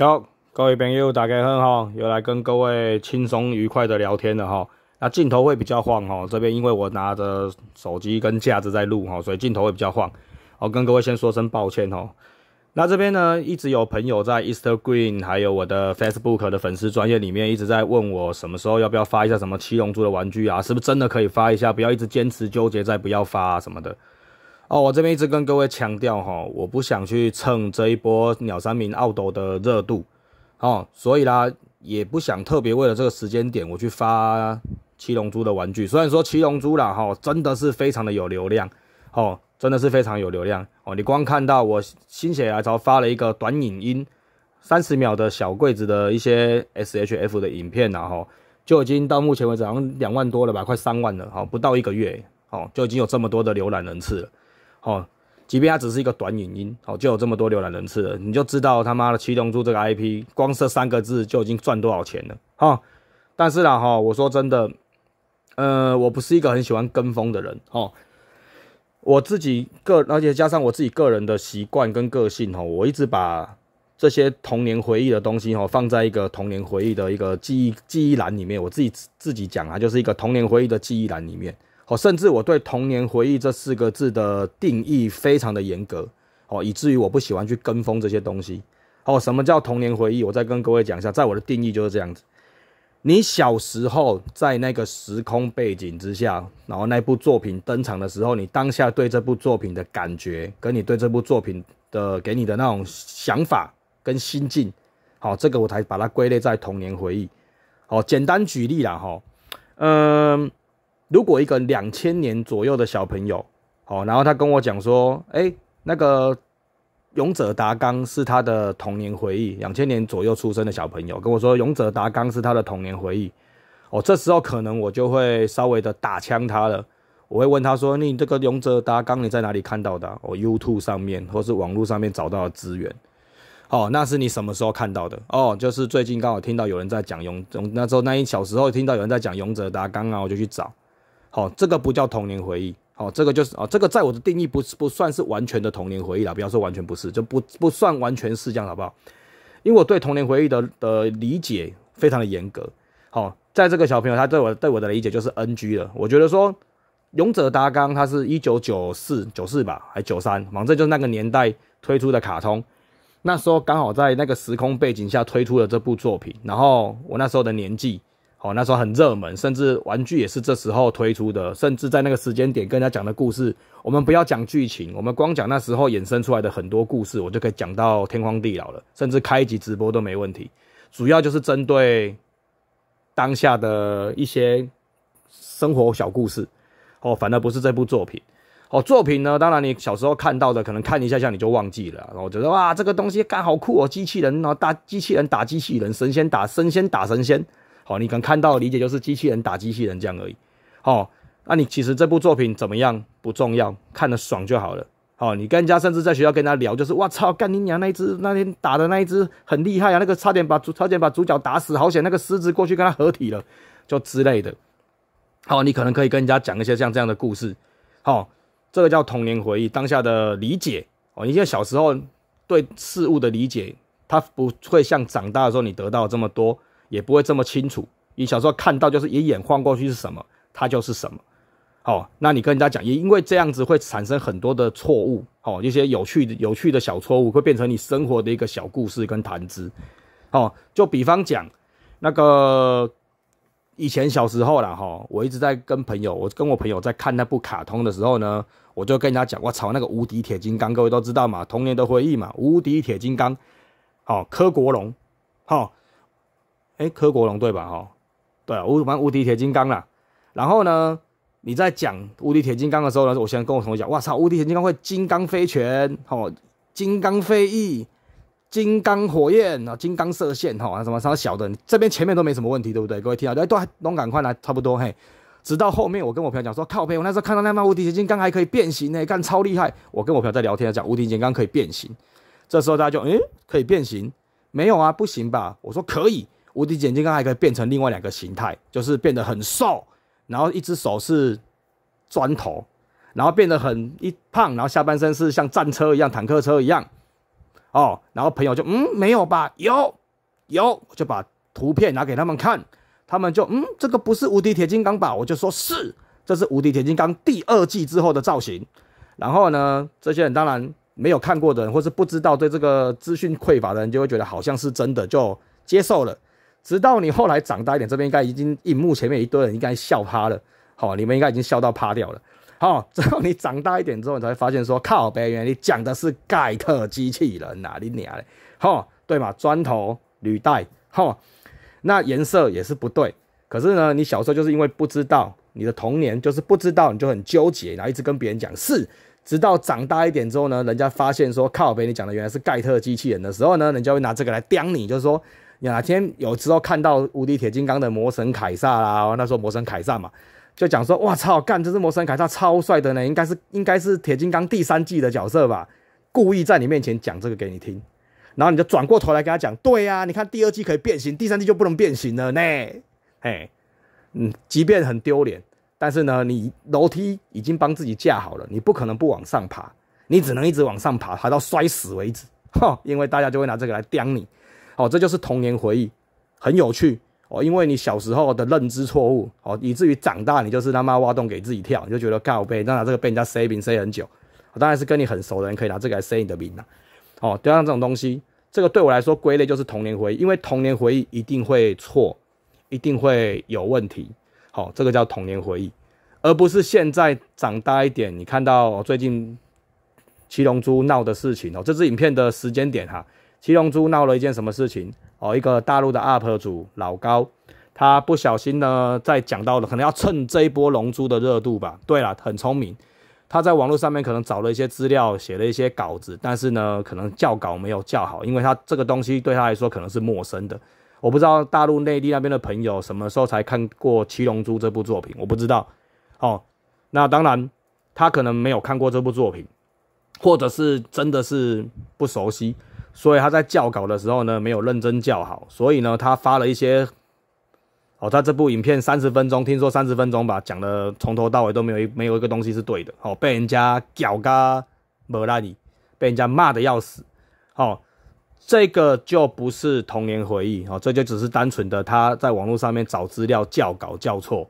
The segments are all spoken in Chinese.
好，各位朋友，大家很好，又来跟各位轻松愉快的聊天了哈。那镜头会比较晃哈，这边因为我拿着手机跟架子在录哈，所以镜头会比较晃。我跟各位先说声抱歉哦。那这边呢，一直有朋友在 e a s t r g r e e n 还有我的 Facebook 的粉丝专业里面一直在问我，什么时候要不要发一下什么七龙珠的玩具啊？是不是真的可以发一下？不要一直坚持纠结在不要发什么的。哦，我这边一直跟各位强调哈，我不想去蹭这一波鸟山明奥斗的热度，哦，所以啦，也不想特别为了这个时间点我去发七龙珠的玩具。虽然说七龙珠啦哈，真的是非常的有流量，哦，真的是非常有流量哦。你光看到我心血来潮发了一个短影音，三十秒的小柜子的一些 SHF 的影片呐哈，就已经到目前为止好像两万多了吧，快三万了，哈，不到一个月，哦，就已经有这么多的浏览人次了。哦，即便它只是一个短影音，哦，就有这么多浏览人次了，你就知道他妈的《七龙珠》这个 IP，光是三个字就已经赚多少钱了，哈。但是啦，哈，我说真的，呃，我不是一个很喜欢跟风的人，哦。我自己个，而且加上我自己个人的习惯跟个性，哈，我一直把这些童年回忆的东西，哈，放在一个童年回忆的一个记忆记忆栏里面。我自己自己讲啊，就是一个童年回忆的记忆栏里面。哦，甚至我对“童年回忆”这四个字的定义非常的严格，哦，以至于我不喜欢去跟风这些东西。哦，什么叫童年回忆？我再跟各位讲一下，在我的定义就是这样子：你小时候在那个时空背景之下，然后那部作品登场的时候，你当下对这部作品的感觉，跟你对这部作品的给你的那种想法跟心境，好，这个我才把它归类在童年回忆。好，简单举例了哈，嗯。如果一个两千年左右的小朋友，哦，然后他跟我讲说，哎，那个《勇者达纲》是他的童年回忆。两千年左右出生的小朋友跟我说，《勇者达纲》是他的童年回忆。哦，这时候可能我就会稍微的打枪他了。我会问他说：“你这个《勇者达纲》，你在哪里看到的？哦，YouTube 上面或是网络上面找到的资源？哦，那是你什么时候看到的？哦，就是最近刚好听到有人在讲《勇勇》，那时候那一小时候听到有人在讲《勇者达纲》啊，我就去找。”好，这个不叫童年回忆。好，这个就是啊，这个在我的定义不不算是完全的童年回忆了。不要说，完全不是，就不不算完全是这样，好不好？因为我对童年回忆的的理解非常的严格。好，在这个小朋友他对我对我的理解就是 NG 了。我觉得说《勇者大纲》他是一九九四九四吧，还九三，反正就是那个年代推出的卡通。那时候刚好在那个时空背景下推出了这部作品，然后我那时候的年纪。哦，那时候很热门，甚至玩具也是这时候推出的。甚至在那个时间点，跟人家讲的故事，我们不要讲剧情，我们光讲那时候衍生出来的很多故事，我就可以讲到天荒地老了。甚至开一集直播都没问题。主要就是针对当下的一些生活小故事。哦，反而不是这部作品。哦，作品呢，当然你小时候看到的，可能看一下下你就忘记了，然后就得哇，这个东西干好酷哦，机器人哦，打机器人打机器人，神仙打神仙打神仙。好，你可能看到理解就是机器人打机器人这样而已。哦，那你其实这部作品怎么样不重要，看得爽就好了。哦，你跟人家甚至在学校跟他聊，就是我操，干你娘那一只那天打的那一只很厉害啊，那个差点把主差点把主角打死，好险那个狮子过去跟他合体了，就之类的。好，你可能可以跟人家讲一些像这样的故事。好，这个叫童年回忆，当下的理解。哦，现在小时候对事物的理解，它不会像长大的时候你得到这么多。也不会这么清楚。你小时候看到就是，一眼晃过去是什么，它就是什么。哦，那你跟人家讲，也因为这样子会产生很多的错误。哦，一些有趣的、有趣的小错误会变成你生活的一个小故事跟谈资。哦，就比方讲，那个以前小时候了哈，我一直在跟朋友，我跟我朋友在看那部卡通的时候呢，我就跟人家讲，我操，那个无敌铁金刚，各位都知道嘛，童年的回忆嘛，无敌铁金刚。哦，柯国龙。哦。哎，科国龙对吧，哈，对啊，无玩无敌铁金刚啦。然后呢，你在讲无敌铁金刚的时候呢，我先跟我同学讲，哇操，无敌铁金刚会金刚飞拳，哦，金刚飞翼，金刚火焰啊，金刚射线哈，什么什么小的，这边前面都没什么问题，对不对？各位听啊，都都都赶快来，差不多嘿。直到后面我跟我朋友讲说，靠，朋友，那时候看到那漫无敌铁金刚还可以变形呢，干超厉害。我跟我朋友在聊天，讲无敌金刚可以变形，这时候大家就，嗯，可以变形？没有啊，不行吧？我说可以。无敌铁金刚还可以变成另外两个形态，就是变得很瘦，然后一只手是砖头，然后变得很一胖，然后下半身是像战车一样、坦克车一样。哦，然后朋友就嗯没有吧？有有，就把图片拿给他们看，他们就嗯这个不是无敌铁金刚吧？我就说是，这是无敌铁金刚第二季之后的造型。然后呢，这些人当然没有看过的人，或是不知道对这个资讯匮乏的人，就会觉得好像是真的，就接受了。直到你后来长大一点，这边应该已经荧幕前面一堆人应该笑趴了。好，你们应该已经笑到趴掉了。好，直到你长大一点之后，你才会发现说靠背，原你讲的是盖特机器人呐，你娘嘞！哈，对嘛？砖头履带，哈，那颜色也是不对。可是呢，你小时候就是因为不知道，你的童年就是不知道，你就很纠结，然后一直跟别人讲是。直到长大一点之后呢，人家发现说靠北，你讲的原来是盖特机器人的时候呢，人家会拿这个来刁你，就是说。哪天有时候看到无敌铁金刚的魔神凯撒啦，那时候魔神凯撒嘛，就讲说，我操，干，这只魔神凯撒超帅的呢，应该是应该是铁金刚第三季的角色吧？故意在你面前讲这个给你听，然后你就转过头来跟他讲，对呀，你看第二季可以变形，第三季就不能变形了呢。嘿，嗯，即便很丢脸，但是呢，你楼梯已经帮自己架好了，你不可能不往上爬，你只能一直往上爬，爬到摔死为止。哈，因为大家就会拿这个来刁你。哦，这就是童年回忆，很有趣哦。因为你小时候的认知错误哦，以至于长大你就是他妈挖洞给自己跳，你就觉得好背，那这个被人家塞名塞很久，当然是跟你很熟的人可以拿这个来塞你的名了。哦，就像这种东西，这个对我来说归类就是童年回忆，因为童年回忆一定会错，一定会有问题。好，这个叫童年回忆，而不是现在长大一点，你看到最近七龙珠闹的事情哦，这支影片的时间点哈。七龙珠闹了一件什么事情哦？一个大陆的 UP 主老高，他不小心呢，在讲到了可能要趁这一波龙珠的热度吧。对了，很聪明，他在网络上面可能找了一些资料，写了一些稿子，但是呢，可能校稿没有校好，因为他这个东西对他来说可能是陌生的。我不知道大陆内地那边的朋友什么时候才看过七龙珠这部作品，我不知道。哦，那当然，他可能没有看过这部作品，或者是真的是不熟悉。所以他在校稿的时候呢，没有认真校好，所以呢，他发了一些，哦，他这部影片三十分钟，听说三十分钟吧，讲的从头到尾都没有一没有一个东西是对的，哦，被人家屌嘎莫拉你，被人家骂的要死，哦，这个就不是童年回忆，哦，这就只是单纯的他在网络上面找资料校稿校错，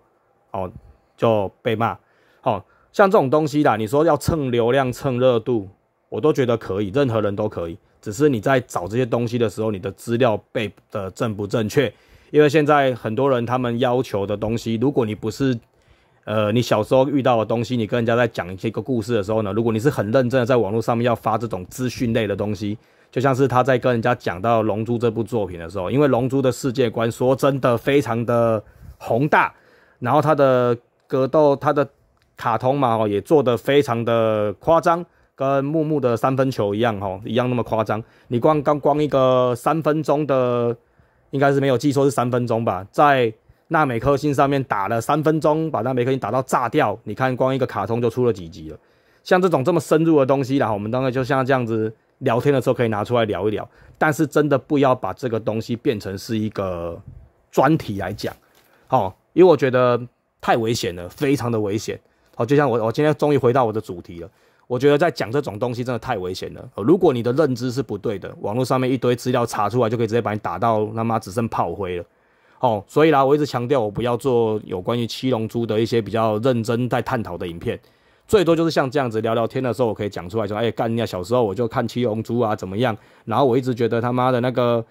哦，就被骂，哦，像这种东西啦，你说要蹭流量蹭热度，我都觉得可以，任何人都可以。只是你在找这些东西的时候，你的资料背的正不正确？因为现在很多人他们要求的东西，如果你不是，呃，你小时候遇到的东西，你跟人家在讲这个故事的时候呢，如果你是很认真的，在网络上面要发这种资讯类的东西，就像是他在跟人家讲到《龙珠》这部作品的时候，因为《龙珠》的世界观说真的非常的宏大，然后他的格斗，他的卡通嘛，也做的非常的夸张。跟木木的三分球一样，哦，一样那么夸张。你光光光一个三分钟的，应该是没有记错是三分钟吧，在那美克星上面打了三分钟，把那美克星打到炸掉。你看，光一个卡通就出了几集了。像这种这么深入的东西，然后我们当然就像这样子聊天的时候可以拿出来聊一聊，但是真的不要把这个东西变成是一个专题来讲，哦，因为我觉得太危险了，非常的危险。哦，就像我，我今天终于回到我的主题了。我觉得在讲这种东西真的太危险了。如果你的认知是不对的，网络上面一堆资料查出来，就可以直接把你打到他妈只剩炮灰了。哦，所以啦，我一直强调我不要做有关于七龙珠的一些比较认真在探讨的影片，最多就是像这样子聊聊天的时候，我可以讲出来说，哎，干，人家小时候我就看七龙珠啊，怎么样？然后我一直觉得他妈的那个，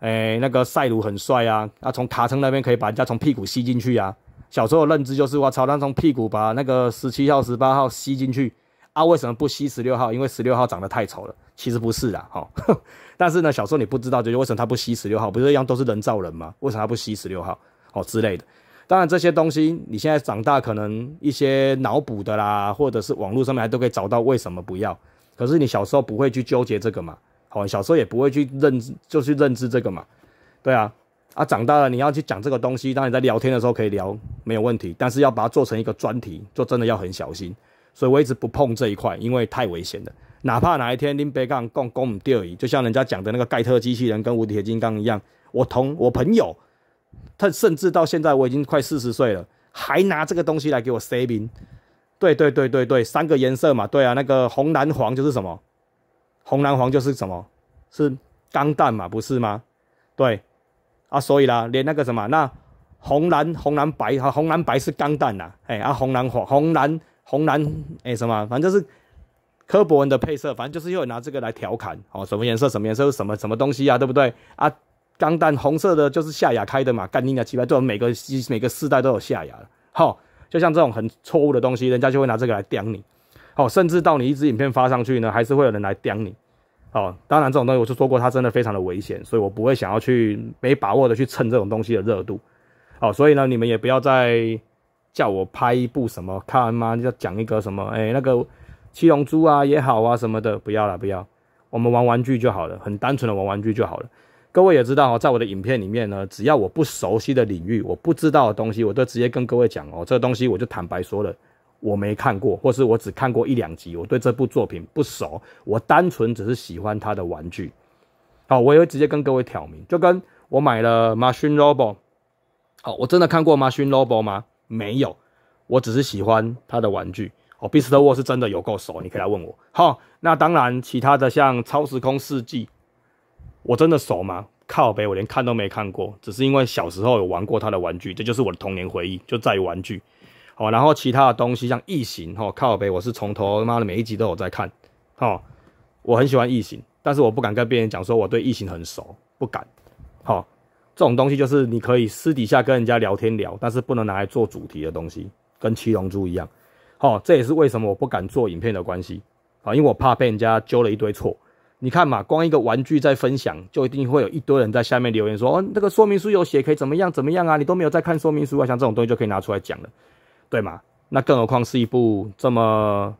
哎，那个赛鲁很帅啊，啊，从塔城那边可以把人家从屁股吸进去啊。小时候的认知就是我操，那从屁股把那个十七号、十八号吸进去。啊，为什么不吸十六号？因为十六号长得太丑了。其实不是啦，哈。但是呢，小时候你不知道，就是为什么他不吸十六号？不是一样都是人造人吗？为什么他不吸十六号？哦之类的。当然这些东西，你现在长大可能一些脑补的啦，或者是网络上面还都可以找到为什么不要。可是你小时候不会去纠结这个嘛？哦，小时候也不会去认就去认知这个嘛？对啊。啊，长大了你要去讲这个东西，当然在聊天的时候可以聊没有问题，但是要把它做成一个专题，就真的要很小心。所以我一直不碰这一块，因为太危险了。哪怕哪一天拎标杆攻攻你掉以，就像人家讲的那个盖特机器人跟无敌铁金刚一样。我同我朋友，他甚至到现在我已经快四十岁了，还拿这个东西来给我 saving。对对对对对，三个颜色嘛，对啊，那个红蓝黄就是什么？红蓝黄就是什么？是钢弹嘛，不是吗？对啊，所以啦，连那个什么那红蓝红蓝白啊，红蓝白是钢弹呐，哎啊，红蓝黄红蓝。红蓝哎什么，反正就是科博文的配色，反正就是又拿这个来调侃，哦，什么颜色什么颜色什么什么东西啊，对不对啊？钢弹红色的就是夏亚开的嘛，干金的奇怪，我种每个每个世代都有夏亚了，就像这种很错误的东西，人家就会拿这个来刁你，哦，甚至到你一支影片发上去呢，还是会有人来刁你，哦，当然这种东西我就说过，它真的非常的危险，所以我不会想要去没把握的去蹭这种东西的热度，哦，所以呢，你们也不要再。叫我拍一部什么？看完嘛，要讲一个什么？哎，那个七龙珠啊也好啊什么的，不要了，不要。我们玩玩具就好了，很单纯的玩玩具就好了。各位也知道哦，在我的影片里面呢，只要我不熟悉的领域，我不知道的东西，我都直接跟各位讲哦。这个东西我就坦白说了，我没看过，或是我只看过一两集，我对这部作品不熟。我单纯只是喜欢他的玩具。好，我也会直接跟各位挑明，就跟我买了 Machine Robo。好，我真的看过 Machine Robo 吗？没有，我只是喜欢他的玩具哦。《比斯特沃》是真的有够熟，你可以来问我。好，那当然，其他的像《超时空世纪》，我真的熟吗？靠北，我连看都没看过，只是因为小时候有玩过他的玩具，这就是我的童年回忆，就在于玩具。好，然后其他的东西像《异形》哦，靠北，我是从头妈的每一集都有在看。好，我很喜欢《异形》，但是我不敢跟别人讲说我对《异形》很熟，不敢。好。这种东西就是你可以私底下跟人家聊天聊，但是不能拿来做主题的东西，跟七龙珠一样。好，这也是为什么我不敢做影片的关系，啊，因为我怕被人家揪了一堆错。你看嘛，光一个玩具在分享，就一定会有一堆人在下面留言说，哦，那个说明书有写可以怎么样怎么样啊，你都没有在看说明书啊，像这种东西就可以拿出来讲了，对吗？那更何况是一部这么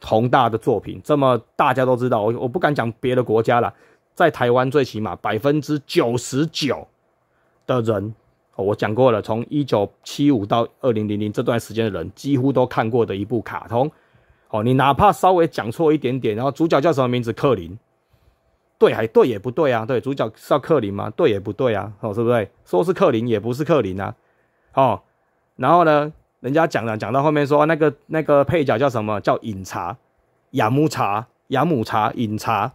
宏大的作品，这么大家都知道，我我不敢讲别的国家了。在台湾最起码百分之九十九的人，哦，我讲过了，从一九七五到二零零零这段时间的人，几乎都看过的一部卡通，哦，你哪怕稍微讲错一点点，然后主角叫什么名字？克林，对，还对也不对啊？对，主角叫克林吗？对也不对啊？哦，是不是说是克林也不是克林啊？哦，然后呢，人家讲了，讲到后面说那个那个配角叫什么？叫饮茶，养木茶，养母茶，饮茶。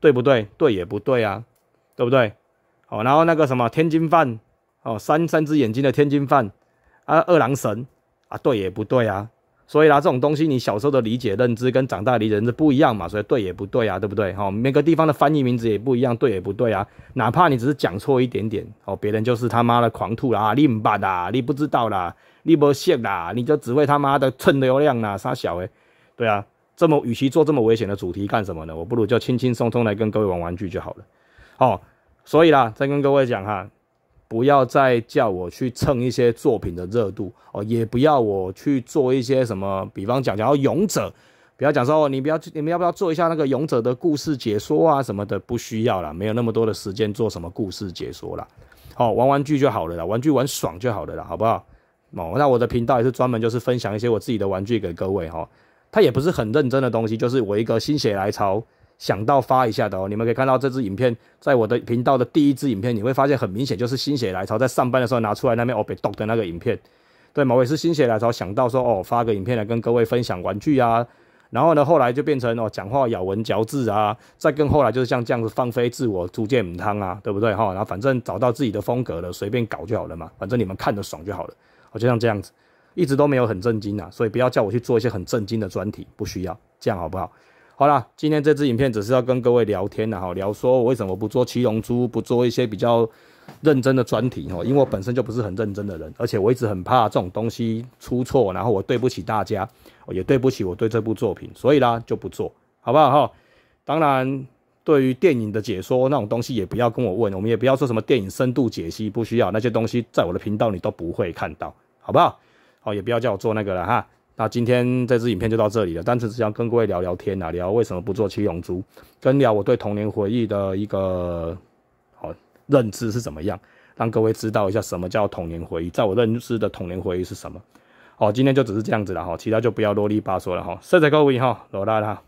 对不对？对也不对啊，对不对？哦，然后那个什么天津饭，哦，三三只眼睛的天津饭啊，二郎神啊，对也不对啊。所以啦，这种东西你小时候的理解认知跟长大离人是不一样嘛，所以对也不对啊，对不对？哦，每个地方的翻译名字也不一样，对也不对啊。哪怕你只是讲错一点点，哦，别人就是他妈的狂吐啦，你唔捌啦，你不知道啦，你不信啦，你就只会他妈的蹭流量啦，傻小诶，对啊。这么，与其做这么危险的主题干什么呢？我不如就轻轻松松来跟各位玩玩具就好了。哦，所以啦，再跟各位讲哈，不要再叫我去蹭一些作品的热度哦，也不要我去做一些什么，比方讲讲勇者，不要讲说你不要你们要不要做一下那个勇者的故事解说啊什么的，不需要啦，没有那么多的时间做什么故事解说啦。哦，玩玩具就好了，啦，玩具玩爽就好了，啦，好不好？哦，那我的频道也是专门就是分享一些我自己的玩具给各位哈。它也不是很认真的东西，就是我一个心血来潮想到发一下的哦。你们可以看到这支影片在我的频道的第一支影片，你会发现很明显就是心血来潮，在上班的时候拿出来那边哦被动的那个影片。对，某位是心血来潮想到说哦发个影片来跟各位分享玩具啊，然后呢后来就变成哦讲话咬文嚼字啊，再跟后来就是像这样子放飞自我逐渐五汤啊，对不对哈？然后反正找到自己的风格了，随便搞就好了嘛，反正你们看着爽就好了，我就像这样子。一直都没有很震惊啊，所以不要叫我去做一些很震惊的专题，不需要这样好不好？好了，今天这支影片只是要跟各位聊天啊、哈，聊说为什么不做《七龙珠》，不做一些比较认真的专题哦，因为我本身就不是很认真的人，而且我一直很怕这种东西出错，然后我对不起大家，也对不起我对这部作品，所以啦就不做，好不好？哈，当然，对于电影的解说那种东西也不要跟我问，我们也不要说什么电影深度解析，不需要那些东西，在我的频道你都不会看到，好不好？哦，也不要叫我做那个了哈。那今天这支影片就到这里了，单纯只想跟各位聊聊天啊，聊为什么不做七龙珠，跟聊我对童年回忆的一个哦认知是怎么样，让各位知道一下什么叫童年回忆，在我认知的童年回忆是什么。哦，今天就只是这样子了哈，其他就不要啰里吧嗦了哈。谢谢各位哈，老拉哈。